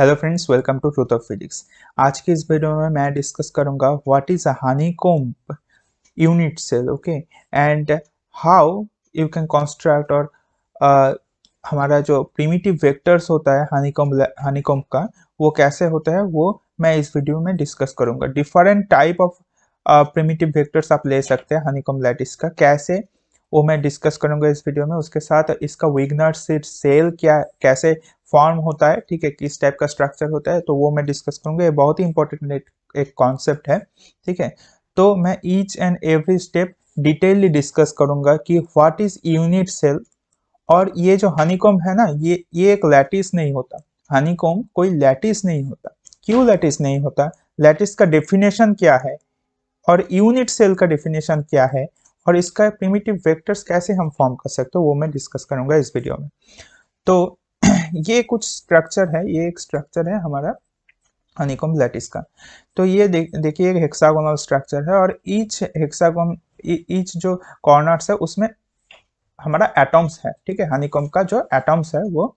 Hello friends welcome to truth of physics आज के इस वीडियो में मैं डिस्कस करूंगा what is a honeycomb unit cell okay and how you can construct और uh, हमारा जो प्रिमिटिव वेक्टर्स होता है हनी कोम्प का वो कैसे होता है वो मैं इस वीडियो में डिस्कस करूंगा different type of primitive vectors आप ले सकते हैं हानिकोम लैटिस का कैसे वो मैं डिस्कस करूंगा इस वीडियो में उसके साथ इसका विग्नर सेल क्या कैसे फॉर्म होता है ठीक है किस टाइप का स्ट्रक्चर होता है तो वो मैं डिस्कस करूंगा ये बहुत ही इंपॉर्टेंट एक कॉन्सेप्ट है ठीक है तो मैं each and every step detailly discuss करूंगा कि व्हाट इज यूनिट सेल और ये जो हनीकॉम है ना ये ये एक लैटिस नहीं होता हनीकॉम कोई लैटिस नहीं होता क्यों लैटिस नहीं होता लैटिस का डेफिनेशन क्या है और यूनिट सेल का डेफिनेशन क्या है और इसका प्रिमिटिव वेक्टर्स कैसे हम फॉर्म कर सकते हो वो मैं डिस्कस करूंगा इस वीडियो में तो ये कुछ स्ट्रक्चर है ये एक स्ट्रक्चर है हमारा हनीकॉम लैटिस का तो ये देखिए एक हेक्सागोनल स्ट्रक्चर है और ईच हेक्सागोन ईच जो कॉर्नर्स है उसमें हमारा एटम्स है ठीक है हनीकॉम का जो एटम्स है वो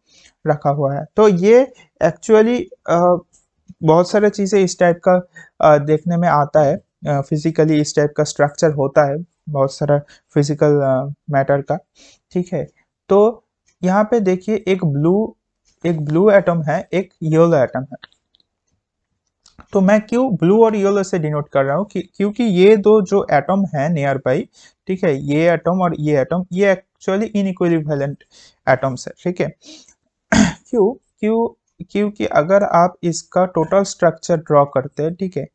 रखा हुआ है तो ये एक्चुअली बहुत सारे चीज़ें इस टाइप का आ, देखने में आता है फिजिकली इस टाइप का स्ट्रक्चर होता है बहुत सारा फिजिकल मैटर का ठीक है तो यहाँ पे देखिए एक ब्लू एक ब्लू एटम है एक येलो एटम है तो मैं क्यों ब्लू और येलो से डिनोट कर रहा हूँ क्योंकि ये दो जो एटम है नियर बाई ठीक है ये एटम और ये एटम ये एक्चुअली वैलेंट एटम्स है ठीक है क्यों क्यों क्योंकि अगर आप इसका टोटल स्ट्रक्चर ड्रॉ करते हैं ठीक है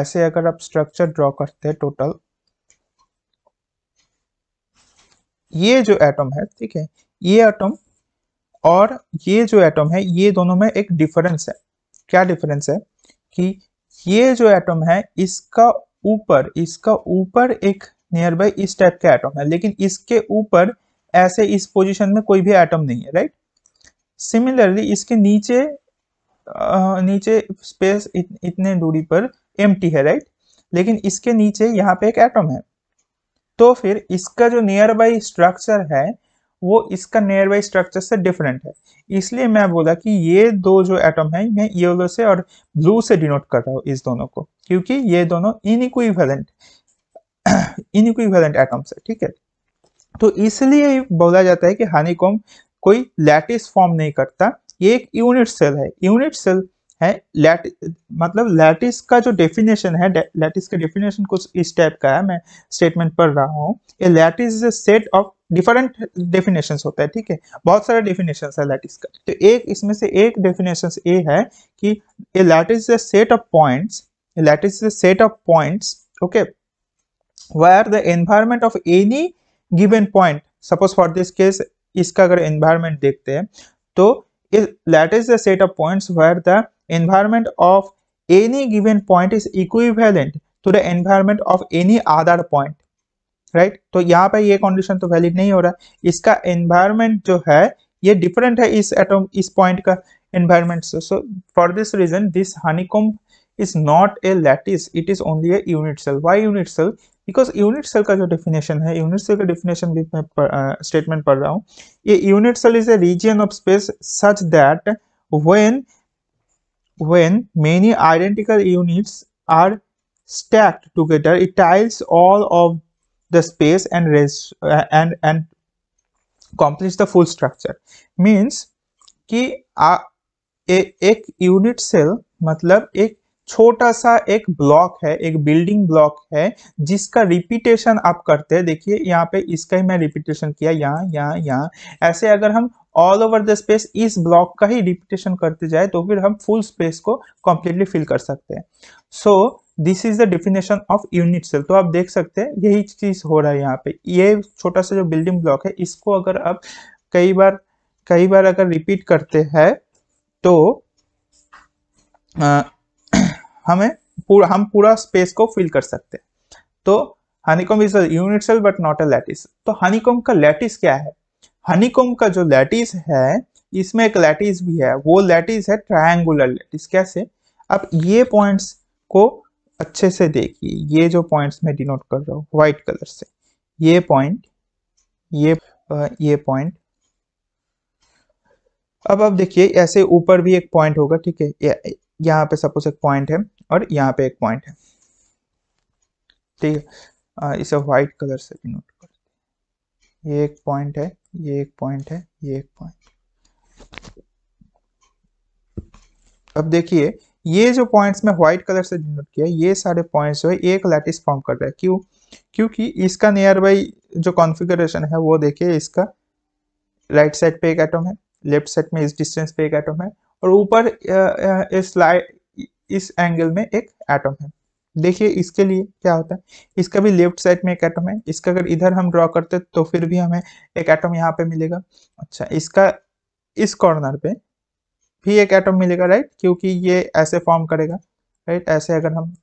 ऐसे अगर आप स्ट्रक्चर ड्रॉ करते हैं टोटल ये जो एटम है ठीक है ये एटम और ये जो एटम है ये दोनों में एक डिफरेंस है क्या डिफरेंस है कि ये जो एटम है इसका ऊपर इसका ऊपर एक नियर बाई इस टाइप का एटम है लेकिन इसके ऊपर ऐसे इस पोजीशन में कोई भी एटम नहीं है राइट सिमिलरली इसके नीचे आ, नीचे स्पेस इत, इतने दूरी पर एम है राइट लेकिन इसके नीचे यहाँ पे एक एटम है तो फिर इसका जो नियर बाई स्ट्रक्चर है वो इसका नियर बाई स्ट्रक्चर से डिफरेंट है इसलिए मैं बोला कि ये दो जो एटम है मैं येलो से और ब्लू से डिनोट कर रहा हूँ इस दोनों को क्योंकि ये दोनों इनइक्विवेलेंट इनइक्विवेलेंट एटम्स है ठीक है तो इसलिए बोला जाता है कि हानिकॉम कोई लैटिस फॉर्म नहीं करता ये एक यूनिट सेल है यूनिट सेल है लैट मतलब लैटिस का जो डेफिनेशन है लैटिस का डेफिनेशन कुछ इस टाइप का है मैं स्टेटमेंट पढ़ रहा हूँ a lattice is a set of different definition होता है ठीक है बहुत सारे डेफिनेशन है लैटिस का तो एक इसमें से एक डेफिनेशन ए है कि a lattice is a set of points lattice is a set of points okay where the environment of any given point suppose for this case इसका अगर एनवायरमेंट देखते हैं तो lattice is the set of points where the environment of any given point is equivalent to the environment of any other point right right? तो यहाँ पे ये condition तो वैलिड नहीं हो रहा इसका एनवायरमेंट जो है ये डिफरेंट है इस एटम इस पॉइंट का एनवायरमेंट से so for this reason this honeycomb is not a lattice it is only a unit cell why unit cell because unit cell का जो डेफिनेशन है यूनिट सेल का डेफिनेशन भी मैं स्टेटमेंट पढ़ रहा हूँ ये unit cell is a region of space such that when when many identical units are stacked together it tiles all of the space and res uh, and and completes the full structure means कि a a unit cell, मतलब एक छोटा सा एक block है एक building block है जिसका रिपीटेशन आप करते हैं देखिए यहाँ पे इसका ही मैं रिपीटेशन किया यहाँ यहाँ यहाँ ऐसे अगर हम ऑल ओवर द स्पेस इस ब्लॉक का ही रिपीटेशन करते जाए तो फिर हम फुल स्पेस को कंप्लीटली फिल कर सकते हैं so this is the definition of unit cell तो आप देख सकते हैं यही चीज हो रहा है यहाँ पे ये छोटा सा जो बिल्डिंग ब्लॉक है इसको अगर आप कई बार कई बार अगर रिपीट करते हैं तो हमें पूरा हम पूरा स्पेस को फिल कर सकते हैं तो honeycomb is a cell but not a lattice तो हनीकॉम का लैटिस क्या है हनीकॉम का जो लैटिस है इसमें एक लैटिस भी है वो लैटिस है ट्राइंगुलर लैटिस कैसे अब ये पॉइंट्स को अच्छे से देखिए ये जो पॉइंट्स मैं डिनोट कर रहा हूँ व्हाइट कलर से ये पॉइंट ये ये पॉइंट अब आप देखिए ऐसे ऊपर भी एक पॉइंट होगा ठीक है यहाँ पे सपोज एक पॉइंट है और यहाँ पे एक पॉइंट है ठीक है इसे व्हाइट कलर से भी नोट कर ये एक पॉइंट है ये एक पॉइंट है ये एक पॉइंट अब देखिए ये जो पॉइंट्स में व्हाइट कलर से डिनोट किया ये सारे पॉइंट्स जो है एक लैटिस फॉर्म कर रहा है क्यों क्योंकि इसका नियर बाई जो कॉन्फ़िगरेशन है वो देखिए इसका राइट right साइड पे एक एटम है लेफ्ट साइड में इस डिस्टेंस पे एक एटम है और ऊपर इस लाइट इस एंगल में एक एटम है देखिए इसके लिए क्या होता है इसका भी लेफ्ट साइड में एक एटम है इसका अगर इधर हम ड्रॉ करते तो फिर भी हमें एक एटम यहाँ पे मिलेगा अच्छा इसका इस कॉर्नर पे भी एक एटम मिलेगा राइट क्योंकि ये ऐसे फॉर्म करेगा राइट ऐसे अगर हम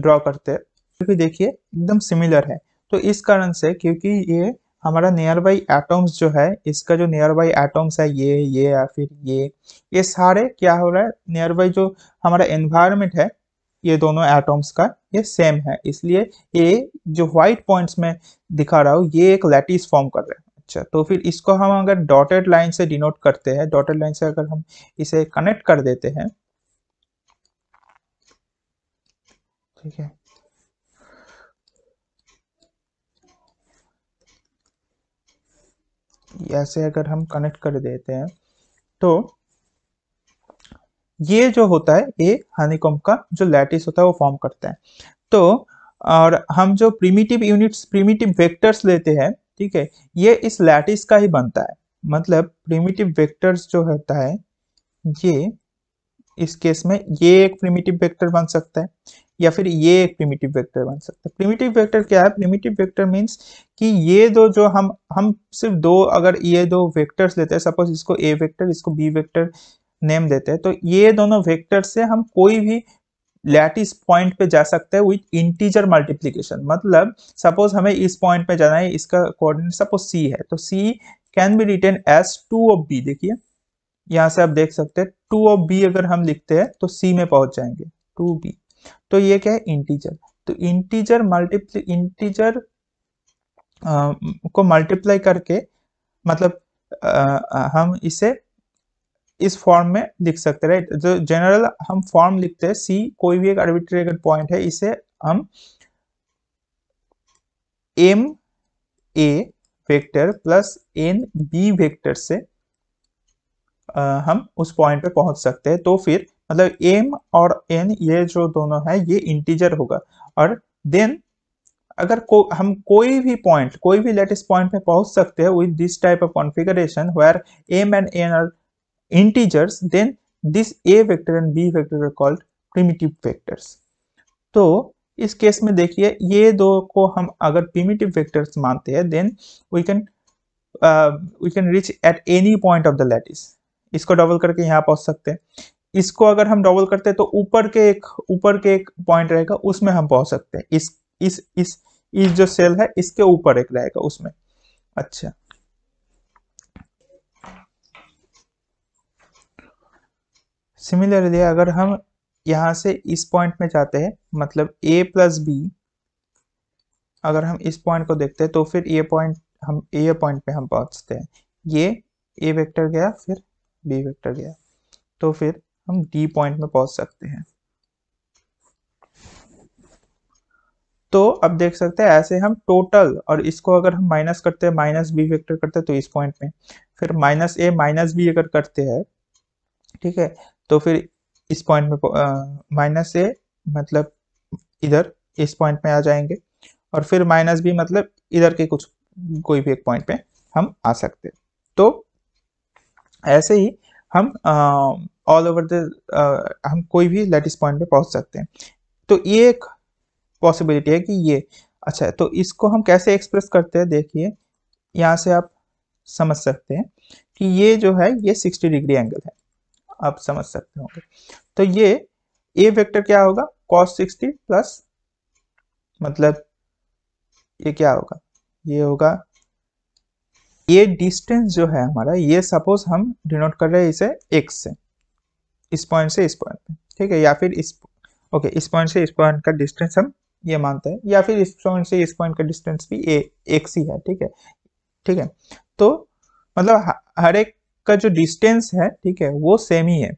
ड्रॉ करते हैं तो भी देखिए एकदम सिमिलर है तो इस कारण से क्योंकि ये हमारा नियर बाई एटम्स जो है इसका जो नियर बाई एटम्स है ये ये या फिर ये ये सारे क्या हो रहा है नियर बाई जो हमारा एनवायरमेंट है ये दोनों एटम्स का ये सेम है इसलिए ये जो व्हाइट पॉइंट्स में दिखा रहा हूँ ये एक लैटिस फॉर्म कर रहे है अच्छा तो फिर इसको हम अगर डॉटेड लाइन से डिनोट करते हैं डॉटेड लाइन से अगर हम इसे कनेक्ट कर देते हैं ठीक है ऐसे अगर हम कनेक्ट कर देते हैं तो ये जो होता है ये हानिकॉम का जो लैटिस होता है वो फॉर्म करता है तो और हम जो प्रिमिटिव यूनिट्स प्रिमिटिव वेक्टर्स लेते हैं ठीक है ये इस लैटिस का ही बनता है मतलब प्रिमिटिव वेक्टर्स जो होता है ये इस केस में ये एक प्रिमिटिव वेक्टर बन सकता है या फिर ये एक प्रिमिटिव वेक्टर बन सकता है प्रिमिटिव वेक्टर क्या है प्रिमिटिव वेक्टर मींस कि ये दो जो हम हम सिर्फ दो अगर ये दो वेक्टर्स लेते हैं सपोज इसको ए वेक्टर इसको बी वेक्टर नेम देते हैं तो ये दोनों वेक्टर से हम कोई भी लैटिस पॉइंट पे जा सकते हैं विथ इंटीजर मल्टीप्लीकेशन मतलब सपोज हमें इस पॉइंट पे जाना है इसका कोऑर्डिनेट सपोज सी है तो C can be written as two of B देखिए यहाँ से आप देख सकते हैं टू ऑफ बी अगर हम लिखते हैं तो सी में पहुंच जाएंगे टू बी तो ये क्या है इंटीजर तो इंटीजर मल्टीप्ली इंटीजर को मल्टीप्लाई करके मतलब आ, हम इसे इस फॉर्म में लिख सकते राइट जो जनरल हम फॉर्म लिखते हैं सी कोई भी एक आर्बिट्रेटेड पॉइंट है इसे हम M A vector plus N B vector से आ, हम उस पॉइंट पे पहुंच सकते हैं तो फिर मतलब एम और एन ये जो दोनों है ये इंटीजर होगा और देन अगर को हम कोई भी पॉइंट कोई भी लेटेस्ट पॉइंट में पहुंच सकते हैं with this type of configuration where M and N are integers then this A vector and B vector are called primitive vectors तो इस केस में देखिए ये दो को हम अगर प्रिमिटिव वेक्टर्स मानते हैं then we can we can reach at any point of the lattice इसको डबल करके यहाँ पहुंच सकते हैं इसको अगर हम डबल करते हैं तो ऊपर के एक ऊपर के एक पॉइंट रहेगा उसमें हम पहुंच सकते हैं इस इस इस इस जो सेल है इसके ऊपर एक रहेगा उसमें अच्छा सिमिलरली अगर हम यहां से इस पॉइंट में जाते हैं मतलब ए प्लस बी अगर हम इस पॉइंट को देखते हैं तो फिर ये पॉइंट हम ए पॉइंट पे हम पहुंचते हैं ये ए वेक्टर गया फिर बी वेक्टर गया तो फिर हम डी पॉइंट में पहुंच सकते हैं तो अब देख सकते हैं ऐसे हम टोटल और इसको अगर हम माइनस करते हैं माइनस बी वेक्टर करते हैं तो इस पॉइंट में फिर माइनस ए माइनस बी अगर करते हैं ठीक है तो फिर इस पॉइंट में माइनस ए मतलब इधर इस पॉइंट में आ जाएंगे और फिर माइनस बी मतलब इधर के कुछ कोई भी एक पॉइंट पे हम आ सकते हैं तो ऐसे ही हम आ, ऑल ओवर द हम कोई भी लेटेस्ट पॉइंट पे पहुंच सकते हैं तो ये एक पॉसिबिलिटी है कि ये अच्छा तो इसको हम कैसे एक्सप्रेस करते हैं देखिए यहाँ से आप समझ सकते हैं कि ये जो है ये 60 डिग्री एंगल है आप समझ सकते होंगे तो ये ए वेक्टर क्या होगा cos 60 प्लस मतलब ये क्या होगा ये होगा ये डिस्टेंस जो है हमारा ये सपोज हम डिनोट कर रहे हैं इसे x से इस पॉइंट से इस पॉइंट पे ठीक है या फिर इस ओके इस पॉइंट से इस पॉइंट का डिस्टेंस हम ये मानते हैं या फिर इस पॉइंट से इस पॉइंट का डिस्टेंस भी ए एक सी है ठीक है ठीक है तो मतलब हर एक का जो डिस्टेंस है ठीक है वो सेम ही है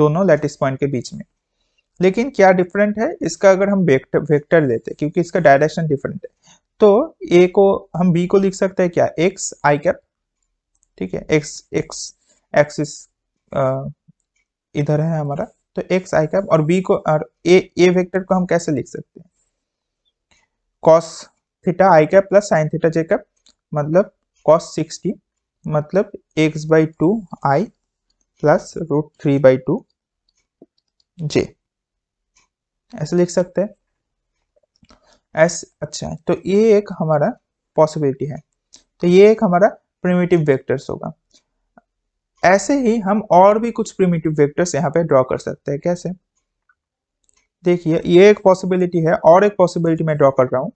दोनों लेटिस पॉइंट के बीच में लेकिन क्या डिफरेंट है इसका अगर हम वेक्टर वेक्टर लेते क्योंकि इसका डायरेक्शन डिफरेंट है तो ए को हम बी को लिख सकते हैं क्या एक्स आई कैप ठीक है एक्स एक्स एक्सिस इधर है हमारा तो एक्स आई कैप और बी को और ए ए वेक्टर को हम कैसे लिख सकते हैं cos theta I cap plus sine theta J cap मतलब कॉस सिक्सटी मतलब X by two I plus root three by two J ऐसे लिख सकते हैं एस अच्छा तो है तो ये एक हमारा पॉसिबिलिटी है तो ये एक हमारा प्रिमेटिव वेक्टर्स होगा ऐसे ही हम और भी कुछ प्रिमिटिव वेक्टर्स यहाँ पे ड्रॉ कर सकते हैं कैसे देखिए ये एक पॉसिबिलिटी है और एक पॉसिबिलिटी मैं ड्रॉ कर रहा हूं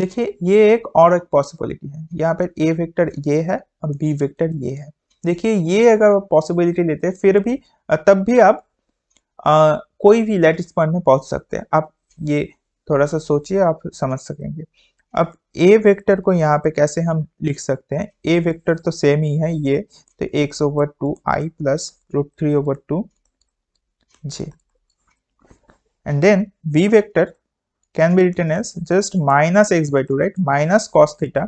देखिए ये एक और एक पॉसिबिलिटी है यहाँ पे ए वेक्टर ये है और बी वेक्टर ये है देखिए ये अगर पॉसिबिलिटी लेते हैं फिर भी तब भी आप आ, कोई भी लेटेस्ट पॉइंट में पहुंच सकते हैं आप ये थोड़ा सा सोचिए आप समझ सकेंगे अब ए वेक्टर को यहाँ पे कैसे हम लिख सकते हैं ए वेक्टर तो सेम ही है ये तो X over two I plus root three over two J and then V vector can be written as just minus X by two right minus cos theta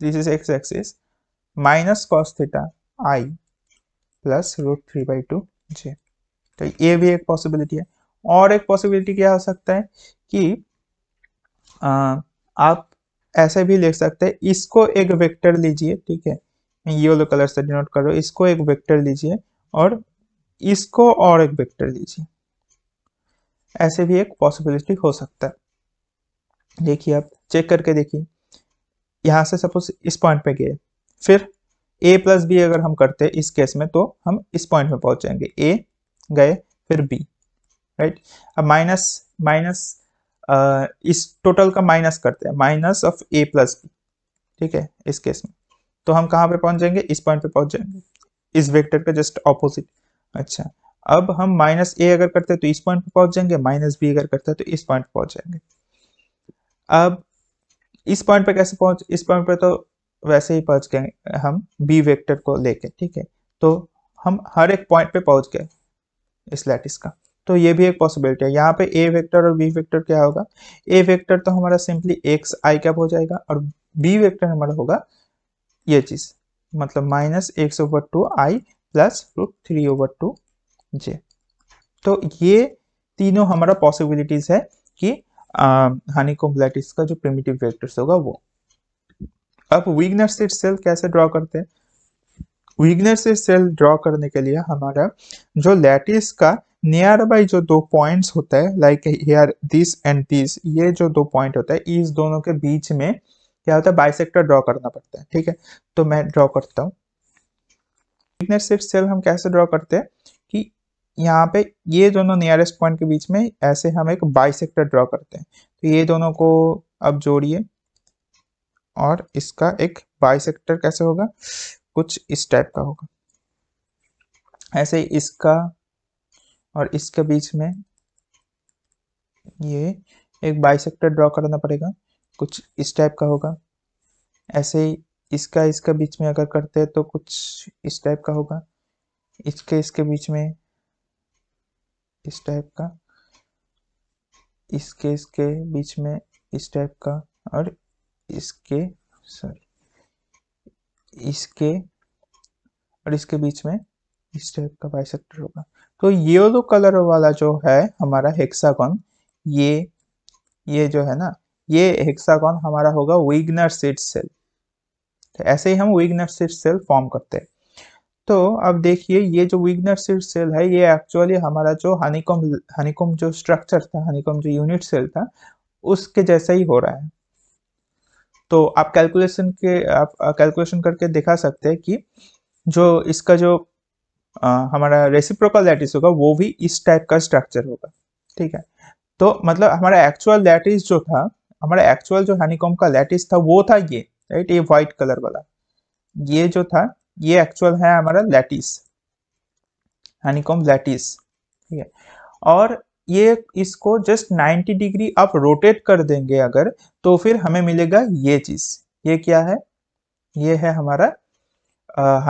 this is X axis minus cos theta I plus root three by two J तो ये भी एक possibility है और एक possibility क्या हो सकता है कि आप ऐसे भी लिख सकते हैं इसको एक वेक्टर लीजिए ठीक है येलो कलर से डिनोट करो इसको एक वेक्टर लीजिए और इसको और एक वेक्टर लीजिए ऐसे भी एक पॉसिबिलिटी हो सकता है देखिए आप चेक करके देखिए यहाँ से सपोज इस पॉइंट पे गए फिर ए प्लस बी अगर हम करते हैं इस केस में तो हम इस पॉइंट में पहुंच जाएंगे ए गए फिर बी राइट अब माइनस माइनस इस टोटल का माइनस करते हैं minus of A plus B ठीक है इस केस में तो हम कहाँ पे पहुंच जाएंगे इस पॉइंट पे पहुंच जाएंगे इस वेक्टर के जस्ट ऑपोजिट अच्छा अब हम माइनस ए अगर करते हैं तो इस पॉइंट पे पहुंच जाएंगे माइनस बी अगर करते हैं तो इस पॉइंट पे पहुंच जाएंगे अब इस पॉइंट पे कैसे पहुंच इस पॉइंट पे तो वैसे ही पहुंच गए हम बी वेक्टर को लेके ठीक है तो हम हर एक पॉइंट पे पहुंच गए इस लैटिस का तो ये भी एक पॉसिबिलिटी है यहाँ पे ए वेक्टर और बी वेक्टर क्या होगा ए वेक्टर तो हमारा सिंपली एक्स आई कैप हो जाएगा और बी वेक्टर हमारा होगा ये चीज मतलब minus X over two I plus root three over two J तो ये तीनों हमारा पॉसिबिलिटीज है कि हनी कॉम्प्लेटिस का जो प्रिमिटिव वेक्टर्स होगा वो अब वीगनर सेट सेल कैसे ड्रॉ करते हैं वीगनर सेट सेल ड्रॉ करने के लिए हमारा जो लैटिस का नियर बाई जो दो पॉइंट्स होता है like here this and this ये जो दो पॉइंट होता है इस दोनों के बीच में क्या होता है बाइसेक्टर ड्रॉ करना पड़ता है ठीक है तो मैं ड्रॉ करता हूँ सिर्फ सेल हम कैसे ड्रॉ करते हैं कि यहाँ पे ये दोनों नियरेस्ट पॉइंट के बीच में ऐसे हम एक बाइसेक्टर ड्रॉ करते हैं तो ये दोनों को अब जोड़िए और इसका एक बाइसेक्टर कैसे होगा कुछ इस टाइप का होगा ऐसे इसका और इसके बीच में ये एक बाइसेक्टर ड्रॉ करना पड़ेगा कुछ इस टाइप का होगा ऐसे ही इसका इसका बीच में अगर करते हैं तो कुछ इस टाइप का होगा इसके इसके बीच में इस टाइप का इसके इसके बीच में इस टाइप का और इसके सॉरी इसके और इसके बीच में इस टाइप का बाइसेक्टर होगा तो येलो कलर वाला जो है हमारा हेक्सागन ये ये जो है ना ये हेक्सागन हमारा होगा विग्नर सीड सेल तो ऐसे ही हम विग्नर सीड सेल फॉर्म करते हैं तो अब देखिए ये जो विग्नर सीड सेल है ये एक्चुअली हमारा जो हनीकॉम हनीकॉम जो स्ट्रक्चर था हनीकॉम जो यूनिट सेल था उसके जैसा ही हो रहा है तो आप कैलकुलेशन के आप कैलकुलेशन करके दिखा सकते हैं कि जो इसका जो हमारा रेसिप्रोकल लैटिस होगा वो भी इस टाइप का स्ट्रक्चर होगा ठीक है तो मतलब हमारा एक्चुअल लैटिस जो था हमारा एक्चुअल जो हनीकॉम का लैटिस था वो था ये राइट ये व्हाइट कलर वाला ये जो था ये एक्चुअल है हमारा लैटिस हनीकॉम लैटिस ठीक है और ये इसको जस्ट 90 डिग्री आप रोटेट कर देंगे अगर तो फिर हमें मिलेगा ये चीज ये क्या है ये है हमारा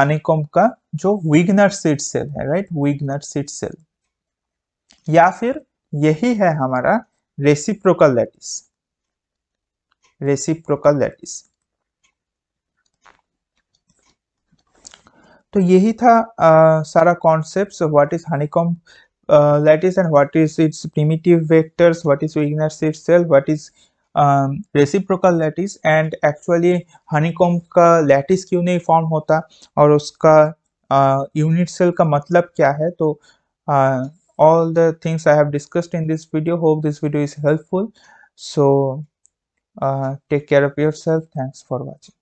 हनीकॉम का जो विग्नर सीट सेल है राइट विग्नर सीट सेल या फिर यही है हमारा रेसिप्रोकल लैटिस रेसिप्रोकल लैटिस तो यही था आ, सारा concept what is honeycomb lattice and what is its primitive vectors what is Wigner Seitz cell what is reciprocal lattice and actually honeycomb का लैटिस क्यों नहीं फॉर्म होता और उसका यूनिट सेल का मतलब क्या है तो all the things I have discussed in this video hope this video is helpful so take care of yourself thanks for watching